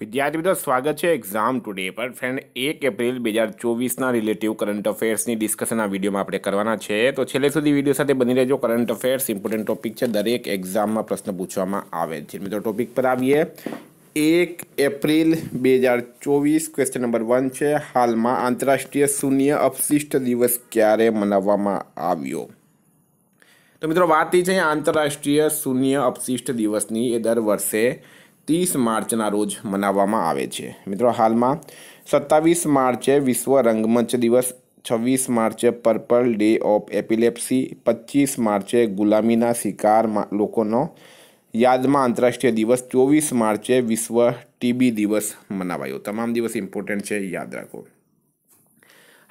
વિદ્યાર્થી મિત્રો સ્વાગત છે એક્ઝામ ટુડે પર ફ્રેન્ડ એક એપ્રિલ બે હજાર ચોવીસના રિલેટિવ કરંટ અફેર્સની ડિસ્કશન આ વિડીયોમાં આપણે કરવાના છે તો છેલ્લે સુધી વિડીયો સાથે બની રહેજો કરંટ અફેર્સ ઇમ્પોર્ટન્ટ ટોપિક છે દરેક એક્ઝામમાં પ્રશ્ન પૂછવામાં આવે છે મિત્રો ટોપિક પર આવીએ એક એપ્રિલ બે હજાર ચોવીસ ક્વેશ્ચન નંબર વન છે હાલમાં આંતરરાષ્ટ્રીય શૂન્ય અપશિષ્ટ દિવસ ક્યારે મનાવવામાં આવ્યો તો મિત્રો વાત એ છે આંતરરાષ્ટ્રીય શૂન્ય અપશિષ્ટ દિવસની એ દર વર્ષે ત્રીસ માર્ચના રોજ મનાવવામાં આવે છે મિત્રો હાલમાં સત્તાવીસ માર્ચે વિશ્વ રંગમંચ દિવસ છવ્વીસ માર્ચે પર્પલ ડે ઓફ એપિલેપ્સી પચીસ માર્ચે ગુલામીના શિકાર લોકોનો યાદમાં આંતરરાષ્ટ્રીય દિવસ ચોવીસ માર્ચે વિશ્વ ટીબી દિવસ મનાવાયો તમામ દિવસ ઇમ્પોર્ટન્ટ છે યાદ રાખો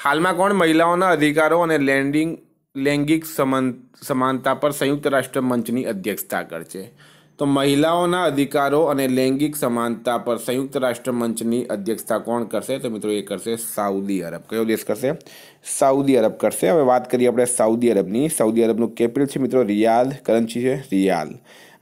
હાલમાં કોણ મહિલાઓના અધિકારો અને લેન્ડિંગ લૈંગિક સમાનતા પર સંયુક્ત રાષ્ટ્ર મંચની અધ્યક્ષતા કરશે તો મહિલાઓના અધિકારો અને લૈંગિક સમાનતા પર સંયુક્ત રાષ્ટ્ર મંચની અધ્યક્ષતા કોણ કરશે તો મિત્રો એ કરશે સાઉદી અરબ કયો દેશ કરશે સાઉદી અરબ કરશે હવે વાત કરીએ આપણે સાઉદી અરબની સાઉદી અરબનું કેપિટલ છે મિત્રો રિયાદ કરન્સી છે રિયાલ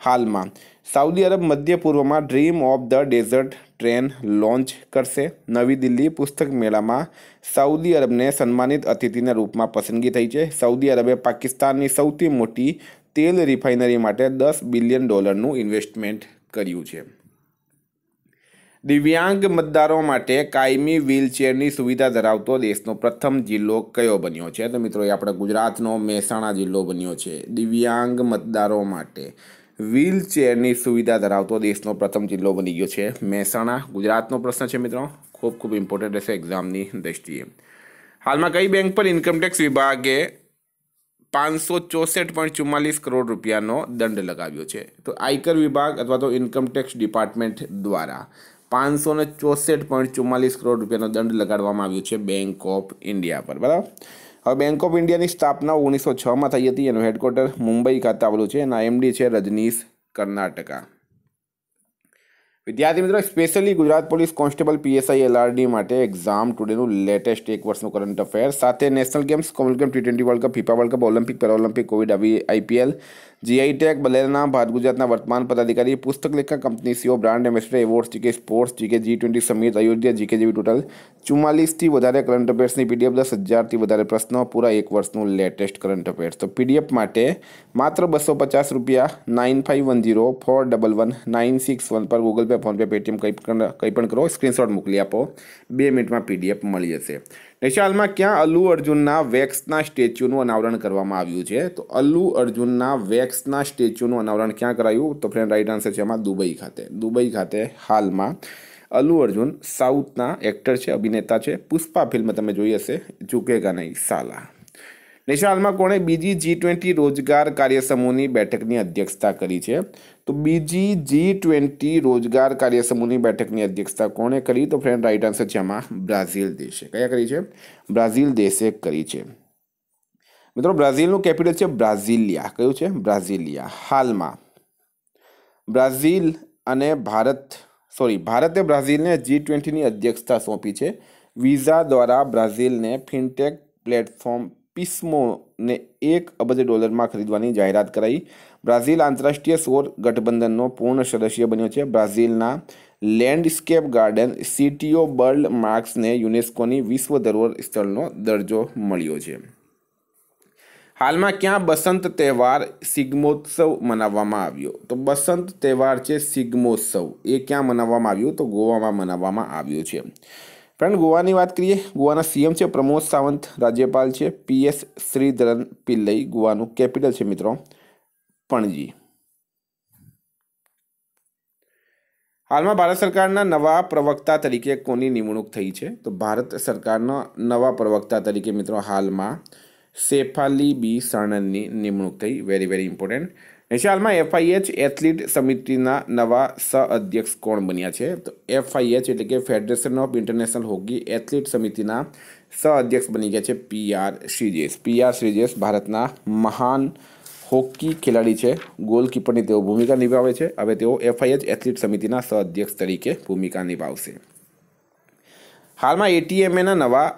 હાલમાં સાઉદી અરબ મધ્ય પૂર્વમાં dream of the desert train launch કરશે નવી દિલ્હી પુસ્તક મેળામાં સાઉદી અરબને સન્માનિત અતિથિના રૂપમાં પસંદગી થઈ છે સાઉદી અરબે પાકિસ્તાનની સૌથી મોટી તેલ રિફાઇનરી માટે દસ બિલિયન ડોલરનું ઇન્વેસ્ટમેન્ટ કર્યું છે દિવ્યાંગ મતદારો માટે કાયમી વ્હીલચેરની સુવિધા ધરાવતો દેશનો પ્રથમ જિલ્લો કયો બન્યો છે તો મિત્રો એ આપણા ગુજરાતનો મહેસાણા જિલ્લો બન્યો છે દિવ્યાંગ મતદારો માટે વ્હીલચેરની સુવિધા ધરાવતો દેશનો પ્રથમ જિલ્લો બની ગયો છે મહેસાણા ગુજરાતનો પ્રશ્ન છે મિત્રો ખૂબ ખૂબ ઇમ્પોર્ટન્ટ રહેશે એક્ઝામની દ્રષ્ટિએ હાલમાં કઈ બેંક પર ઇન્કમટેક્સ વિભાગે પાંચસો ચોસઠ પોઈન્ટ ચુમ્માલીસ કરોડ રૂપિયાનો દંડ લગાવ્યો છે તો આયકર વિભાગ અથવા તો ઇન્કમટેક્સ ડિપાર્ટમેન્ટ દ્વારા પાંચસો ને ચોસઠ પોઈન્ટ ચુમ્માલીસ કરોડ રૂપિયાનો દંડ લગાડવામાં આવ્યો છે બેંક ઓફ ઇન્ડિયા પર બરાબર હવે બેંક ઓફ ઇન્ડિયાની સ્થાપના ઓગણીસો છમાં થઈ હતી એનું હેડક્વાર્ટર મુંબઈ ખાતે આવેલું છે એના એમડી છે રજનીશ કર્ણાટકા વિદ્યાર્થી મિત્રો specially Gujarat police constable PSI LRD માટે એક્ઝામ ટુડેનું લેટેસ્ટ એક વર્ષનું કરંટ અફેર સાથે national games Commonwealth game T twenty world cup FIFA world cup Olympic Paralympic Covid આવી આઈપીએલ જીઆઈ ટેક બલેરના ભારત ગુજરાતના વર્તમાન પદાધિકારી પુસ્તક લેખક company CEO brand ambassador award GK sports GK G twenty summit Ayodhya GK જેવી total ચુમ્માલીસથી વધારે કરંટ અફેર્સની પીડીએફ દસ હજારથી વધારે પ્રશ્નો પૂરા એક વર્ષનું લેટેસ્ટ કરંટ અફેર્સ તો પીડીએફ માટે માત્ર બસો પચાસ રૂપિયા nine five one zero four double one nine six one પર ગૂગલ પે ફોનપે પેટીએમ કંઈ પણ કંઈ પણ કરો સ્ક્રીનશોટ મોકલી આપો બે મિનિટમાં પીડીએફ મળી જશે નૈશાલમાં ક્યાં અલ્લુ અર્જુનના વેક્સના સ્ટેચ્યુનું અનાવરણ કરવામાં આવ્યું છે તો અલ્લુ અર્જુનના વેક્સના સ્ટેચ્યુનું અનાવરણ ક્યાં કરાયું તો ફ્રેન્ડ રાઈટ આન્સર છે એમાં દુબઈ ખાતે દુબઈ ખાતે હાલમાં અલ્લુ અર્જુન સાઉથના એક્ટર છે અભિનેતા છે પુષ્પા ફિલ્મ તમે જોઈ હશે ઝુકેગા નહીં સાલા નેશનલ હાલમાં કોણે બીજી જી ટ્વેન્ટી રોજગાર કાર્ય સમૂહની બેઠકની અધ્યક્ષતા કરી છે તો બીજી જી ટ્વેન્ટી રોજગાર કાર્ય સમૂહની બેઠકની અધ્યક્ષતા કોણે કરી તો ફ્રેન્ડ રાઇટ આન્સર છે આમાં બ્રાઝિલ દેશે કયા કરી છે બ્રાઝિલ દેશે કરી છે મિત્રો બ્રાઝિલનું કેપિટલ છે બ્રાઝિલિયા કયું છે બ્રાઝિલિયા હાલમાં બ્રાઝિલ અને ભારત સોરી ભારતે બ્રાઝિલને જી ટ્વેન્ટીની અધ્યક્ષતા સોંપી છે વિઝા દ્વારા બ્રાઝિલને ફિનટેક પ્લેટફોર્મ પીસ્મોને એક અબજ ડોલરમાં ખરીદવાની જાહેરાત કરાઈ બ્રાઝિલ આંતરરાષ્ટ્રીય સૌર ગઠબંધનનો પૂર્ણ સદસ્ય બન્યો છે બ્રાઝિલના લેન્ડસ્કેપ ગાર્ડન સિટીઓ બર્લ્ડ માર્ક્સને યુનેસ્કોની વિશ્વ ધરોહર સ્થળનો દરજ્જો મળ્યો છે હાલમાં ક્યાં બસંત તહેવાર સિગ્મોત્સવ મનાવવામાં આવ્યો તો બસંત તહેવાર છે સિગ્મોત્સવ એ ક્યાં મનાવવામાં આવ્યું તો ગોવામાં મનાવવામાં આવ્યું છે ફ્રેન્ડ ગોવાની વાત કરીએ ગોવાના સીએમ છે પ્રમોદ સાવંત રાજ્યપાલ છે પીએસ શ્રીધરન પિલ્લઈ ગોવાનું કેપિટલ છે મિત્રો પણજી હાલમાં ભારત સરકારના નવા પ્રવક્તા તરીકે કોની નિમણૂક થઈ છે તો ભારત સરકારના નવા પ્રવક્તા તરીકે મિત્રો હાલમાં શેફાલી બી સાણંદની નિમણૂક થઈ વેરી વેરી ઇમ્પોર્ટન્ટ હાલમાં એફઆઈએચ એથ્લીટ સમિતિના નવા અધ્યક્ષ કોણ બન્યા છે તો એફઆઈએચ એટલે કે federation of international hockey athlete સમિતિના અધ્યક્ષ બની ગયા છે પી આર શ્રીજેશ પી આર શ્રીજેશ ભારતના મહાન હોકી ખેલાડી છે ગોલકીપરની તેઓ ભૂમિકા નિભાવે છે હવે તેઓ એફઆઈએચ એથ્લીટ સમિતિના અધ્યક્ષ તરીકે ભૂમિકા નિભાવશે હાલમાં એટીએમએના નવા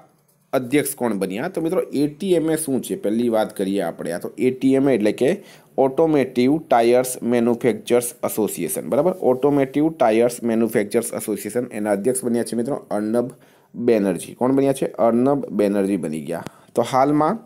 અધ્યક્ષ કોણ બન્યા તો મિત્રો એટીએમએ શું છે પહેલી વાત કરીએ આપણે આ તો એટીએમએ એટલે કે ઓટોમેટિવ ટાયર્સ મેન્યુફેક્ચર્સ એસોસિએશન બરાબર ઓટોમેટિવ ટાયર્સ મેન્યુફેક્ચર્સ એસોસિએશન એના અધ્યક્ષ બન્યા છે મિત્રો અર્નબ બેનર્જી કોણ બન્યા છે અર્નબ બેનર્જી બની ગયા તો હાલમાં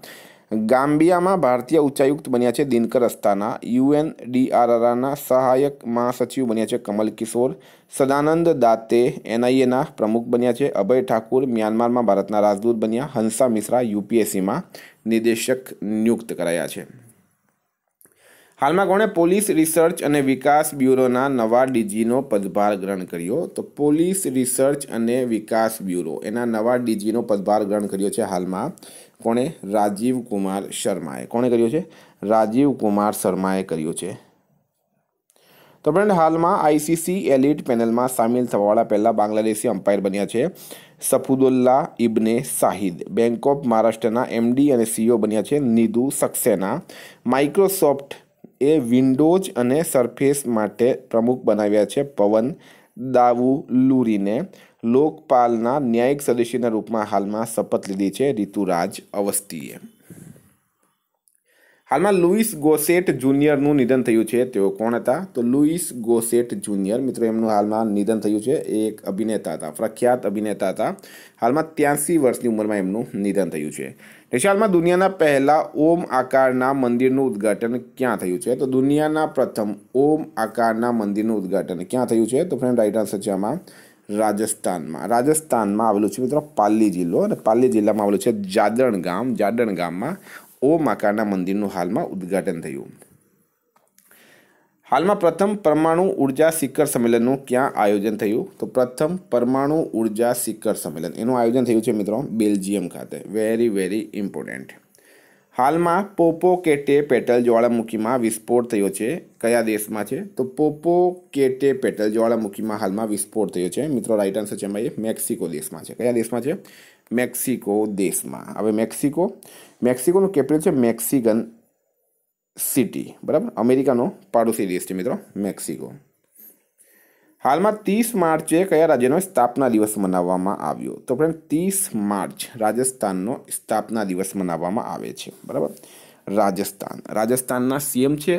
ગામ્બિયામાં ભારતીય ઉચ્ચાયુક્ત બન્યા છે દિનકર અસ્તાના યુએનડીઆરઆરના સહાયક મહાસચિવ બન્યા છે કમલ કિશોર સદાનંદ દાતે એનઆઈએના પ્રમુખ બન્યા છે અભય ઠાકુર મ્યાનમારમાં ભારતના રાજદૂત બન્યા હંસા મિશ્રા યુપીએસસીમાં નિદેશક નિયુક્ત કરાયા છે હાલમાં કોણે પોલીસ રિસર્ચ અને વિકાસ બ્યુરોના નવા ડીજીનો પદભાર ગ્રહણ કર્યો તો પોલીસ રિસર્ચ અને વિકાસ બ્યુરો એના નવા ડીજીનો પદભાર ગ્રહણ કર્યો છે હાલમાં કોણે રાજીવ કુમાર શર્માએ કોણે કર્યો છે રાજીવ કુમાર શર્માએ કર્યો છે તો ફ્રેન્ડ હાલમાં આઈસીસી એલિટ પેનલમાં સામેલ થવાવાળા પહેલાં બાંગ્લાદેશી અમ્પાયર બન્યા છે સફુદુલ્લા ઇબને શાહિદ બેંક ઓફ મહારાષ્ટ્રના એમડી અને સીઓ e બન્યા છે નિધુ સક્સેના માઇક્રોસોફ્ટ એ વિન્ડોઝ અને સરફેસ માટે પ્રમુખ બનાવ્યા છે પવન દાવુ લુરીને લોકપાલના ન્યાયિક સદસ્યના રૂપમાં હાલમાં શપથ લીધી છે ઋતુરાજ અવસ્થીએ હાલમાં લુઈસ ગોસેટ જુનિયરનું નિધન થયું છે તેઓ કોણ હતા તો લુઈસ ગોસેટ જુનિયર મિત્રો એમનું હાલમાં નિધન થયું છે એ એક અભિનેતા હતા પ્રખ્યાત અભિનેતા હતા હાલમાં ત્યાંસી વર્ષની ઉંમરમાં એમનું નિધન થયું છે નિશાળમાં દુનિયાના પહેલા ઓમ આકારના મંદિરનું ઉદ્ઘાટન ક્યાં થયું છે તો દુનિયાના પ્રથમ ઓમ આકારના મંદિરનું ઉદ્ઘાટન ક્યાં થયું છે તો ફ્રેન્ડ રાઈટ આન્સર છે આમાં રાજસ્થાનમાં રાજસ્થાનમાં આવેલું છે મિત્રો પાલી જિલ્લો અને પાલી જિલ્લામાં આવેલું છે જાદણ ગામ જાદણ ગામમાં ઓ માકાના મંદિરનું હાલમાં ઉદ્ઘાટન થયું હાલમાં પ્રથમ પરમાણુ ઉર્જા શિખર સંમેલનનું ક્યાં આયોજન થયું તો પ્રથમ પરમાણુ ઉર્જા શિખર સંમેલન એનું આયોજન થયું છે મિત્રો બેલ્જિયમ ખાતે વેરી વેરી ઇમ્પોર્ટન્ટ હાલમાં પોપો કેટે પેટલ જ્વાળામુખીમાં વિસ્ફોટ થયો છે કયા દેશમાં છે તો પોપો કેટે પેટલ જ્વાળામુખીમાં હાલમાં વિસ્ફોટ થયો છે મિત્રો રાઈટ આન્સર છે એમાં મેક્સિકો દેશમાં છે કયા દેશમાં છે મેક્સિકો દેશમાં હવે મેક્સિકો મેક્સિકોનું કેપિટલ છે મેક્સિકન સિટી બરાબર અમેરિકાનો પાડોશી દેશ છે મિત્રો મેક્સિકો હાલમાં ત્રીસ માર્ચે કયા રાજ્યનો સ્થાપના દિવસ મનાવવામાં આવ્યો તો ફ્રેન્ડ ત્રીસ માર્ચ રાજસ્થાનનો સ્થાપના દિવસ મનાવવામાં આવે છે બરાબર રાજસ્થાન રાજસ્થાનના સીએમ છે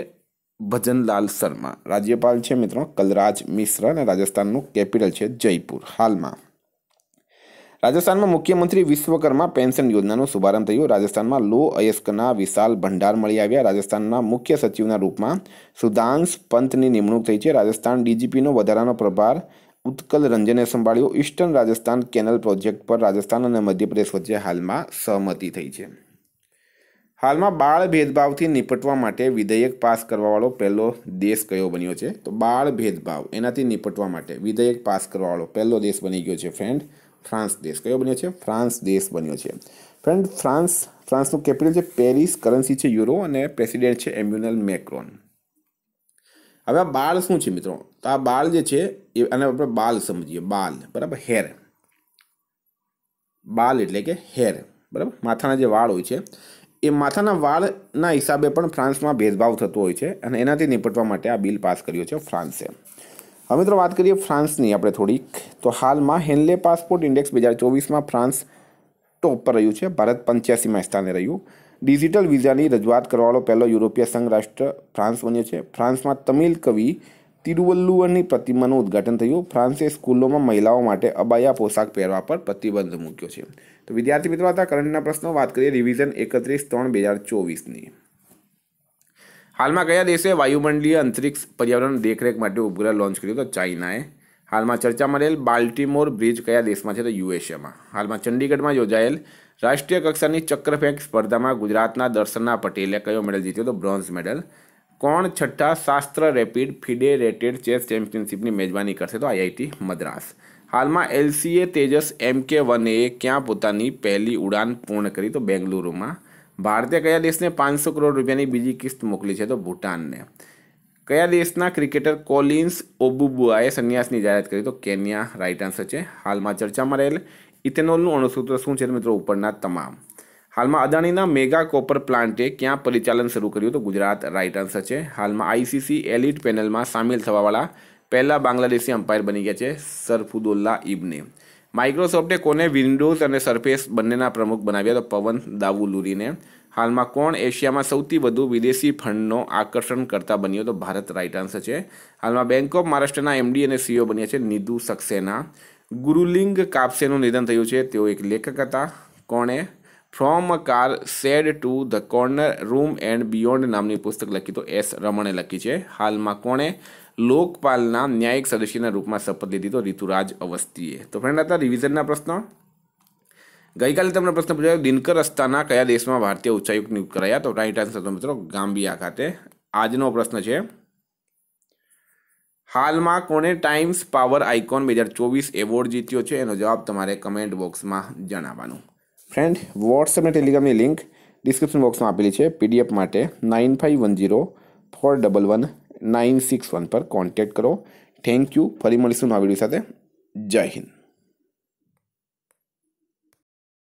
ભજનલાલ શર્મા રાજ્યપાલ છે મિત્રો કલરાજ મિશ્ર અને રાજસ્થાનનું કેપિટલ છે જયપુર હાલમાં રાજસ્થાનમાં મુખ્યમંત્રી વિશ્વકર્મા પેન્શન યોજનાનો શુભારંભ થયો રાજસ્થાનમાં લો અયસ્કના વિશાલ ભંડાર મળી આવ્યા રાજસ્થાનના મુખ્ય સચિવના રૂપમાં સુધાંશ પંતની નિમણૂક થઈ છે રાજસ્થાન ડીજીપીનો વધારાનો પ્રભાર ઉત્કલ રંજને સંભાળ્યો ઈસ્ટર્ન રાજસ્થાન કેનલ પ્રોજેક્ટ પર રાજસ્થાન અને મધ્યપ્રદેશ વચ્ચે હાલમાં સહમતિ થઈ છે હાલમાં બાળ ભેદભાવથી નિપટવા માટે વિધેયક પાસ કરવાવાળો પહેલો દેશ કયો બન્યો છે તો બાળ ભેદભાવ એનાથી નિપટવા માટે વિધેયક પાસ કરવાવાળો પહેલો દેશ બની ગયો છે ફ્રેન્ડ ફ્રાન્સ દેશ કયો બન્યો છે ફ્રાન્સ દેશ બન્યો છે ફ્રેન્ડ ફ્રાન્સ ફ્રાન્સનું કેપિટલ છે પેરિસ કરન્સી છે યુરો અને પ્રેસિડેન્ટ છે એમ્યુનલ મેક્રોન હવે આ બાળ શું છે મિત્રો તો આ બાળ જે છે એ અને આપણે બાલ સમજીએ બાલ બરાબર હેર બાલ એટલે કે હેર બરાબર માથાના જે વાળ હોય છે એ માથાના વાળના હિસાબે પણ ફ્રાન્સમાં ભેદભાવ થતો હોય છે અને એનાથી નિપટવા માટે આ બિલ પાસ કર્યો છે ફ્રાન્સે હવે મિત્રો વાત કરીએ ફ્રાન્સની આપણે થોડીક તો હાલમાં હેનલે પાસપોર્ટ ઇન્ડેક્સ બે હજાર ચોવીસમાં ફ્રાન્સ ટોપ પર રહ્યું છે ભારત પંચ્યાસીમાં સ્થાને રહ્યું ડિજિટલ વિઝાની રજૂઆત કરવાળો પહેલો યુરોપીય સંઘ રાષ્ટ્ર ફ્રાન્સ બન્યો છે ફ્રાન્સમાં તમિલ કવિ તિરુવલ્લુવરની પ્રતિમાનું ઉદ્ઘાટન થયું ફ્રાન્સે સ્કૂલોમાં મહિલાઓ માટે અબાયા પોશાક પહેરવા પર પ્રતિબંધ મૂક્યો છે તો વિદ્યાર્થી મિત્રો હતા કરંટના પ્રશ્નો વાત કરીએ રિવિઝન એકત્રીસ ત્રણ બે હજાર ચોવીસની હાલમાં કયા દેશે વાયુમંડળીય અંતરિક્ષ પર્યાવરણ દેખરેખ માટે ઉપગ્રહ લોન્ચ કર્યો તો ચાઇનાએ હાલમાં ચર્ચામાં રહેલ બાલ્ટીમોર બ્રિજ કયા દેશમાં છે તો યુએસએમાં હાલમાં ચંડીગઢમાં યોજાયેલ રાષ્ટ્રીય કક્ષાની ચક્રફેંક સ્પર્ધામાં ગુજરાતના દર્શનના પટેલે કયો મેડલ જીત્યો તો બ્રોન્ઝ મેડલ કોણ છઠ્ઠા શાસ્ત્ર રેપિડ ફિડેરેટેડ ચેસ ચેમ્પિયનશિપની મેજબાની કરશે તો આઈઆઈટી મદ્રાસ હાલમાં એલસીએ તેજસ એમ કે વને ક્યાં પોતાની પહેલી ઉડાન પૂર્ણ કરી તો બેંગલુરુમાં ભારતે કયા દેશને પાંચસો કરોડ રૂપિયાની બીજી કિસ્ત મોકલી છે તો ભૂટાનને કયા દેશના ક્રિકેટર કોલિન્સ ઓબુબુઆએ સંન્યાસની જાહેરાત કરી તો કેન્યા રાઇટ આન્સર છે હાલમાં ચર્ચામાં રહેલ ઇથેનોલનું અણુસૂત્ર શું છે મિત્રો ઉપરના તમામ હાલમાં અદાણીના મેગા કોપર પ્લાન્ટે ક્યાં પરિચાલન શરૂ કર્યું તો ગુજરાત રાઇટ આન્સર છે હાલમાં આઈસીસી એલિટ પેનલમાં સામેલ થવાવાળા પહેલા બાંગ્લાદેશી અમ્પાયર બની ગયા છે સરફુદુલ્લા ઇબને માઇક્રોસોફ્ટે કોને વિન્ડોઝ અને સરફેસ બંનેના પ્રમુખ બનાવ્યા તો પવન દાવુલુરીને હાલમાં કોણ એશિયામાં સૌથી વધુ વિદેશી ફંડનો આકર્ષણ કરતા બન્યો તો ભારત રાઇટ આન્સર છે હાલમાં બેંક ઓફ મહારાષ્ટ્રના એમડી અને સીઓ e બન્યા છે નિધુ સક્સેના ગુરુલિંગ કાપસેનું નિધન થયું છે તેઓ એક લેખક હતા કોણે from a car shed to the corner room and beyond નામની પુસ્તક લખી તો એસ રમણે લખી છે હાલમાં કોણે લોકપાલના ન્યાયિક સદસ્યના રૂપમાં શપથ લીધી તો ઋતુરાજ અવસ્થીએ તો ફ્રેન્ડ હતા રિવિઝનના પ્રશ્નો ગઈકાલે તમને પ્રશ્ન પૂછાયો દિનકર અસ્થાના કયા દેશમાં ભારતીય ઉચ્ચાયુક્ત નિયુક્ત કરાયા તો રાઈટ આન્સર તો મિત્રો ગામ્બિયા ખાતે આજનો પ્રશ્ન છે હાલમાં કોણે ટાઈમ્સ પાવર આઇકોન બે હજાર ચોવીસ એવોર્ડ જીત્યો છે એનો જવાબ તમારે કમેન્ટ બોક્સમાં જણાવવાનું ફ્રેન્ડ વોટ્સએપ અને ટેલિગ્રામની લિંક ડિસ્ક્રિપ્શન બોક્સમાં આપેલી છે પીડીએફ માટે nine five one zero four double one nine six one પર કોન્ટેક્ટ કરો થેન્ક યુ ફરી મળીશું નવા વિડીયો સાથે જય હિન્દ